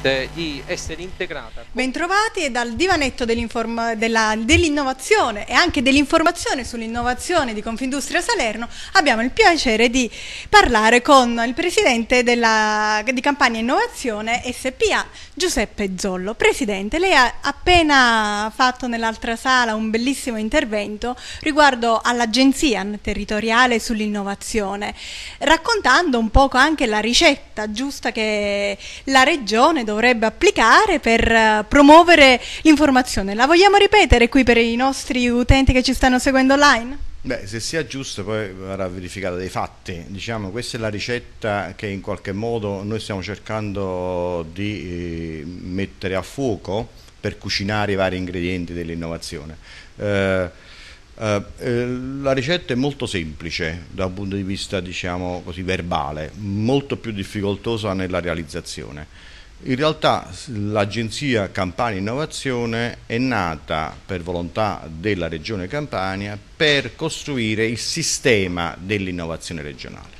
Eh, di essere integrata. Bentrovati e dal divanetto dell'innovazione dell e anche dell'informazione sull'innovazione di Confindustria Salerno abbiamo il piacere di parlare con il presidente della, di Campania Innovazione SPA Giuseppe Zollo. Presidente, lei ha appena fatto nell'altra sala un bellissimo intervento riguardo all'agenzia territoriale sull'innovazione, raccontando un poco anche la ricetta giusta che la regione dovrebbe applicare per eh, promuovere l'informazione. La vogliamo ripetere qui per i nostri utenti che ci stanno seguendo online? Beh, se sia giusto poi verrà verificata dei fatti, diciamo questa è la ricetta che in qualche modo noi stiamo cercando di eh, mettere a fuoco per cucinare i vari ingredienti dell'innovazione. Eh, eh, eh la ricetta è molto semplice dal punto di vista diciamo così, verbale, molto più difficoltosa nella realizzazione. In realtà l'agenzia Campania Innovazione è nata per volontà della Regione Campania per costruire il sistema dell'innovazione regionale,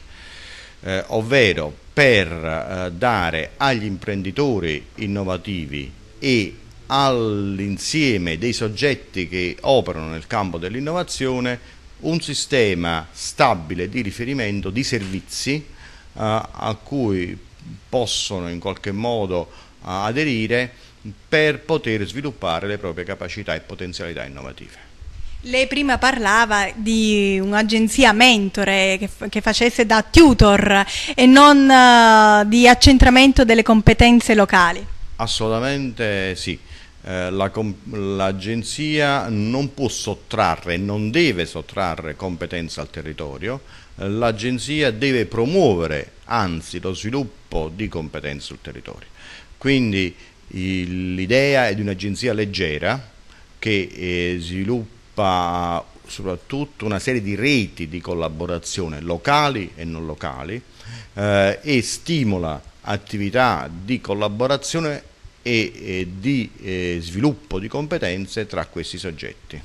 eh, ovvero per eh, dare agli imprenditori innovativi e all'insieme dei soggetti che operano nel campo dell'innovazione un sistema stabile di riferimento di servizi eh, a cui possono in qualche modo aderire per poter sviluppare le proprie capacità e potenzialità innovative. Lei prima parlava di un'agenzia mentore che, facesse da tutor e non eh, di accentramento delle competenze locali. Assolutamente sì. Eh, l'agenzia non può sottrarre, non deve sottrarre competenze al territorio, l'agenzia deve promuovere anzi lo sviluppo di competenze sul territorio. Quindi l'idea è di un'agenzia leggera che eh, sviluppa soprattutto una serie di reti di collaborazione locali e non locali eh, e stimola attività di collaborazione e, e di eh, sviluppo di competenze tra questi soggetti.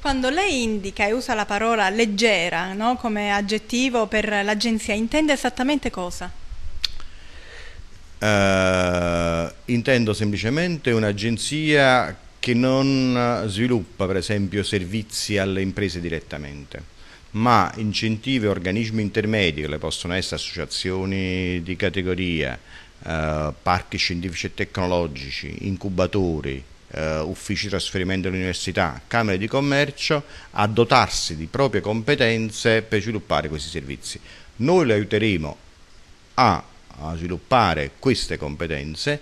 Quando lei indica e usa la parola leggera no? come aggettivo per l'agenzia, intende esattamente cosa? Uh, intendo semplicemente un'agenzia che non sviluppa per esempio servizi alle imprese direttamente ma incentivi organismi intermedi che possono essere associazioni di categoria, eh, parchi scientifici e tecnologici, incubatori, eh, uffici di trasferimento all'università, camere di commercio, a dotarsi di proprie competenze per sviluppare questi servizi. Noi le aiuteremo a, a sviluppare queste competenze,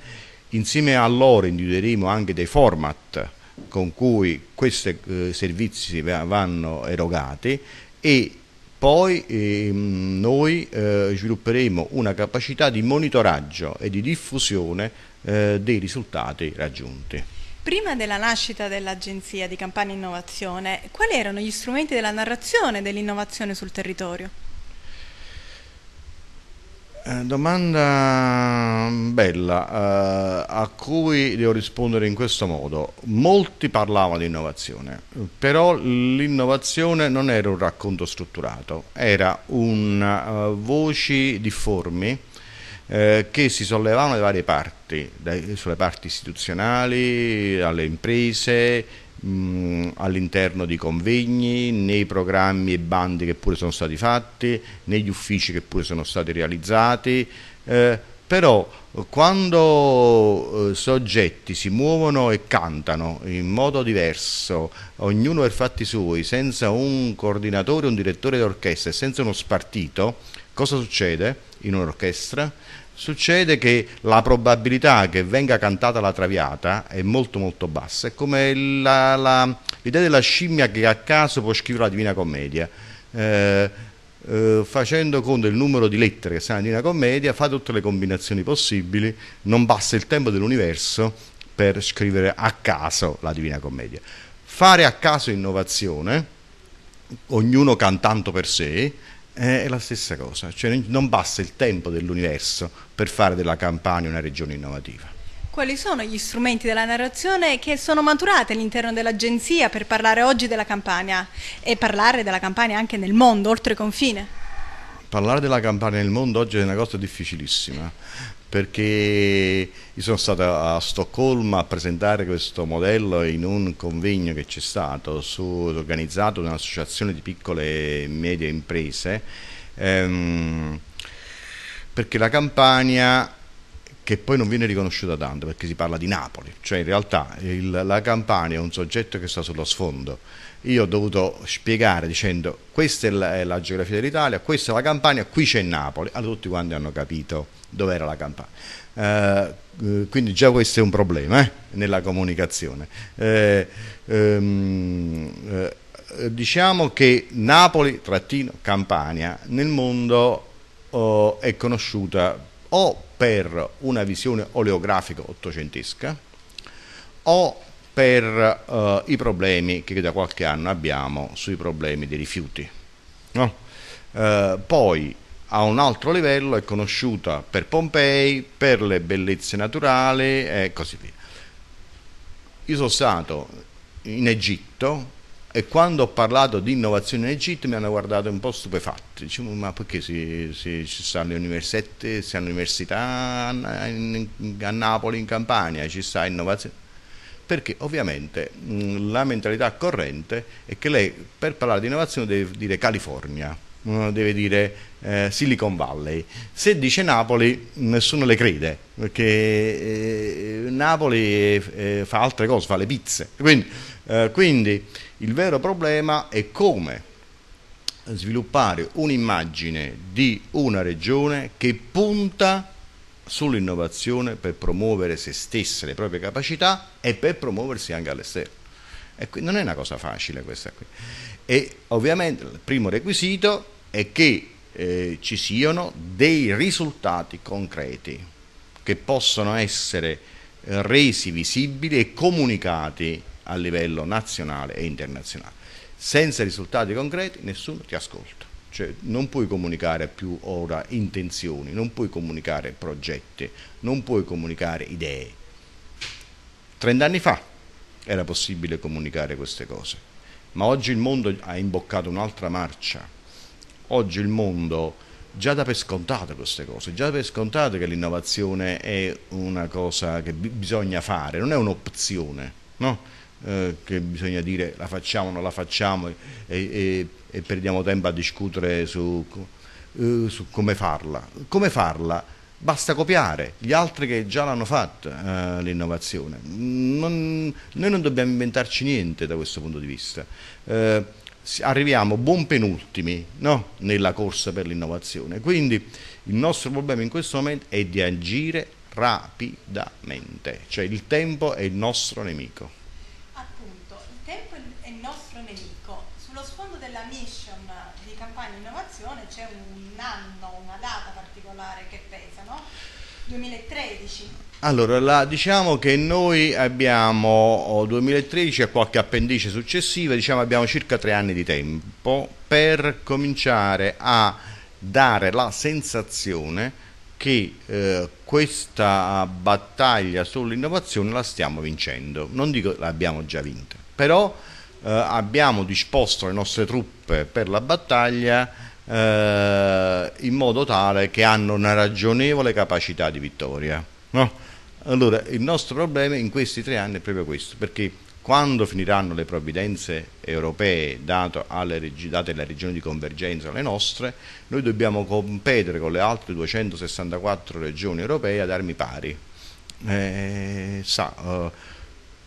insieme a loro individueremo anche dei format con cui questi eh, servizi vanno erogati e poi ehm, noi eh, svilupperemo una capacità di monitoraggio e di diffusione eh, dei risultati raggiunti. Prima della nascita dell'agenzia di Campania Innovazione, quali erano gli strumenti della narrazione dell'innovazione sul territorio? Eh, domanda mm, bella, eh, a cui devo rispondere in questo modo. Molti parlavano di innovazione, però l'innovazione non era un racconto strutturato, era un uh, voci difformi eh, che si sollevavano da varie parti, dai, sulle parti istituzionali, alle imprese, all'interno di convegni, nei programmi e bandi che pure sono stati fatti, negli uffici che pure sono stati realizzati, eh, però quando eh, soggetti si muovono e cantano in modo diverso, ognuno per fatti suoi, senza un coordinatore, un direttore d'orchestra e senza uno spartito, Cosa succede in un'orchestra? Succede che la probabilità che venga cantata la traviata è molto molto bassa, è come la, la, l'idea della scimmia che a caso può scrivere la Divina Commedia. Eh, eh, facendo conto il numero di lettere che stanno in una commedia, fa tutte le combinazioni possibili, non basta il tempo dell'universo per scrivere a caso la Divina Commedia. Fare a caso innovazione, ognuno cantando per sé, eh, è la stessa cosa, cioè non basta il tempo dell'universo per fare della Campania una regione innovativa. Quali sono gli strumenti della narrazione che sono maturati all'interno dell'agenzia per parlare oggi della Campania e parlare della Campania anche nel mondo, oltre confine? Parlare della Campania nel mondo oggi è una cosa difficilissima perché io sono stato a Stoccolma a presentare questo modello in un convegno che c'è stato su, organizzato da un'associazione di piccole e medie imprese ehm, perché la Campania che poi non viene riconosciuta tanto perché si parla di Napoli, cioè in realtà il, la Campania è un soggetto che sta sullo sfondo. Io ho dovuto spiegare dicendo questa è la, è la geografia dell'Italia, questa è la Campania, qui c'è Napoli, allora tutti quanti hanno capito dove era la Campania. Eh, eh quindi già questo è un problema eh, nella comunicazione. Eh, ehm, eh, diciamo che Napoli-Campania trattino, nel mondo oh, è conosciuta o per una visione oleografica ottocentesca o per eh, i problemi che da qualche anno abbiamo sui problemi dei rifiuti. No? Eh, poi a un altro livello è conosciuta per Pompei, per le bellezze naturali e così via. Io sono stato in Egitto e quando ho parlato di innovazione in Egitto mi hanno guardato un po' stupefatti, diciamo, ma perché se, se ci stanno le università, stanno università in, in, a Napoli, in Campania, ci sta innovazione? Perché ovviamente mh, la mentalità corrente è che lei per parlare di innovazione deve dire California, deve dire eh, Silicon Valley, se dice Napoli nessuno le crede, perché eh, Napoli eh, fa altre cose, fa le pizze. Quindi, eh, quindi il vero problema è come sviluppare un'immagine di una regione che punta sull'innovazione per promuovere se stesse le proprie capacità e per promuoversi anche all'esterno. E qui non è una cosa facile questa qui. E ovviamente il primo requisito è che eh, ci siano dei risultati concreti che possono essere eh, resi visibili e comunicati a livello nazionale e internazionale. Senza risultati concreti nessuno ti ascolta. Cioè, non puoi comunicare più ora intenzioni, non puoi comunicare progetti, non puoi comunicare idee. Trent'anni fa era possibile comunicare queste cose, ma oggi il mondo ha imboccato un'altra marcia. Oggi il mondo già dà per scontate queste cose, già dà per scontato che l'innovazione è una cosa che bisogna fare, non è un'opzione, no? Eh, che bisogna dire la facciamo o non la facciamo e, e, e, perdiamo tempo a discutere su, eh, su come farla. Come farla? Basta copiare gli altri che già l'hanno fatta eh, l'innovazione. noi non dobbiamo inventarci niente da questo punto di vista. Eh, arriviamo buon penultimi no? nella corsa per l'innovazione. Quindi il nostro problema in questo momento è di agire rapidamente, cioè il tempo è il nostro nemico. c'è un anno, una data particolare che pesa, no? 2013. Allora, la, diciamo che noi abbiamo 2013 e qualche appendice successiva, diciamo abbiamo circa tre anni di tempo per cominciare a dare la sensazione che eh, questa battaglia sull'innovazione la stiamo vincendo. Non dico che l'abbiamo già vinta, però eh, abbiamo disposto le nostre truppe per la battaglia eh, in modo tale che hanno una ragionevole capacità di vittoria. No? Allora, il nostro problema in questi tre anni è proprio questo, perché quando finiranno le provvidenze europee date, alle, date alle regioni di convergenza, le nostre, noi dobbiamo competere con le altre 264 regioni europee ad armi pari. Eh, sa, eh,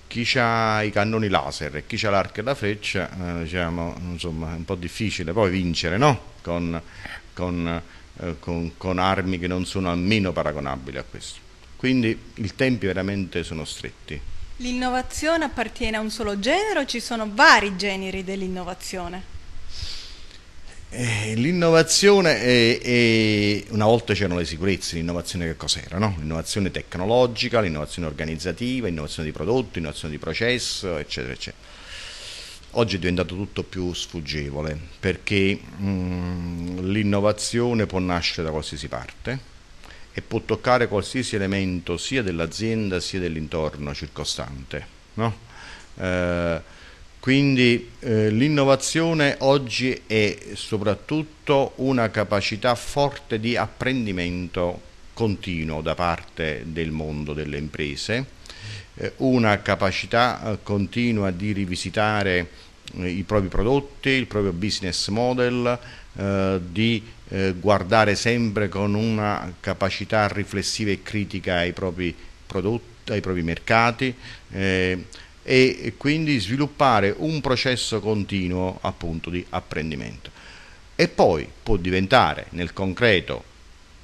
chi ha i cannoni laser e chi ha l'arco e la freccia, eh, diciamo, insomma, è un po' difficile poi vincere, no? con, con, eh, con, con armi che non sono almeno paragonabili a questo. Quindi i tempi veramente sono stretti. L'innovazione appartiene a un solo genere o ci sono vari generi dell'innovazione? Eh, l'innovazione, è, è, una volta c'erano le sicurezze, l'innovazione che cos'era? No? L'innovazione tecnologica, l'innovazione organizzativa, l'innovazione di prodotti, l'innovazione di processo, eccetera, eccetera. Oggi è diventato tutto più sfuggevole perché mm, l'innovazione può nascere da qualsiasi parte e può toccare qualsiasi elemento sia dell'azienda sia dell'intorno circostante. No? Eh, quindi eh, l'innovazione oggi è soprattutto una capacità forte di apprendimento continuo da parte del mondo delle imprese eh, una capacità eh, continua di rivisitare eh, i propri prodotti, il proprio business model, di guardare sempre con una capacità riflessiva e critica ai propri prodotti, ai propri mercati e quindi sviluppare un processo continuo appunto di apprendimento e poi può diventare nel concreto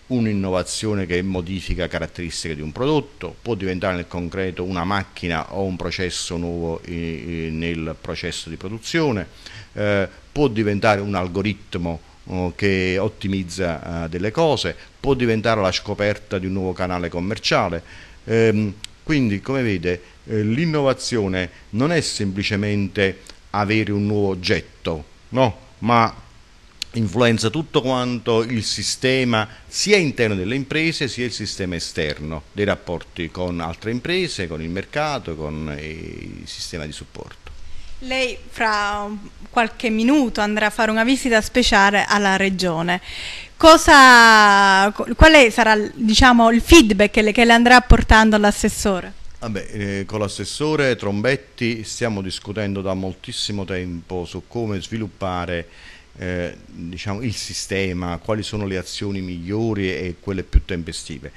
un'innovazione che modifica caratteristiche di un prodotto, può diventare nel concreto una macchina o un processo nuovo nel processo di produzione, eh, può diventare un algoritmo oh, che ottimizza eh, delle cose, può diventare la scoperta di un nuovo canale commerciale. Ehm, quindi, come vede, eh, l'innovazione non è semplicemente avere un nuovo oggetto, no? ma influenza tutto quanto il sistema sia interno delle imprese sia il sistema esterno dei rapporti con altre imprese, con il mercato, con il sistema di supporto. Lei fra qualche minuto andrà a fare una visita speciale alla regione. Cosa, qual sarà diciamo, il feedback che le, andrà portando all'assessore? Vabbè, ah eh, con l'assessore Trombetti stiamo discutendo da moltissimo tempo su come sviluppare eh, diciamo, il sistema, quali sono le azioni migliori e quelle più tempestive.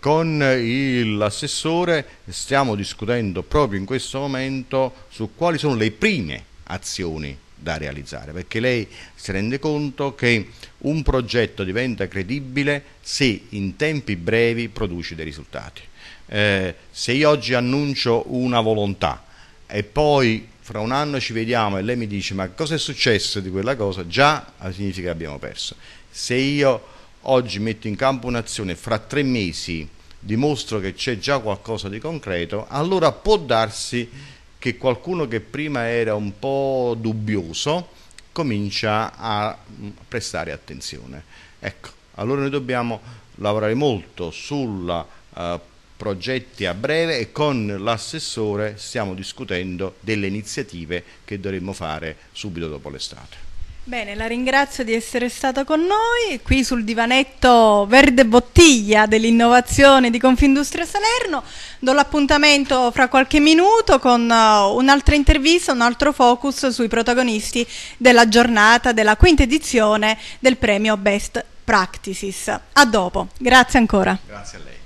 Con l'assessore stiamo discutendo proprio in questo momento su quali sono le prime azioni da realizzare, perché lei si rende conto che un progetto diventa credibile se in tempi brevi produce dei risultati. Eh, se io oggi annuncio una volontà e poi fra un anno ci vediamo e lei mi dice ma cosa è successo di quella cosa, già ah, significa che abbiamo perso. Se io oggi metto in campo un'azione, fra tre mesi dimostro che c'è già qualcosa di concreto, allora può darsi che qualcuno che prima era un po' dubbioso comincia a mm, prestare attenzione. Ecco, allora noi dobbiamo lavorare molto sulla uh, progetti a breve e con l'assessore stiamo discutendo delle iniziative che dovremmo fare subito dopo l'estate. Bene, la ringrazio di essere stata con noi qui sul divanetto verde bottiglia dell'innovazione di Confindustria Salerno. Do l'appuntamento fra qualche minuto con uh, un'altra intervista, un altro focus sui protagonisti della giornata della quinta edizione del premio Best Practices. A dopo, grazie ancora. Grazie a lei.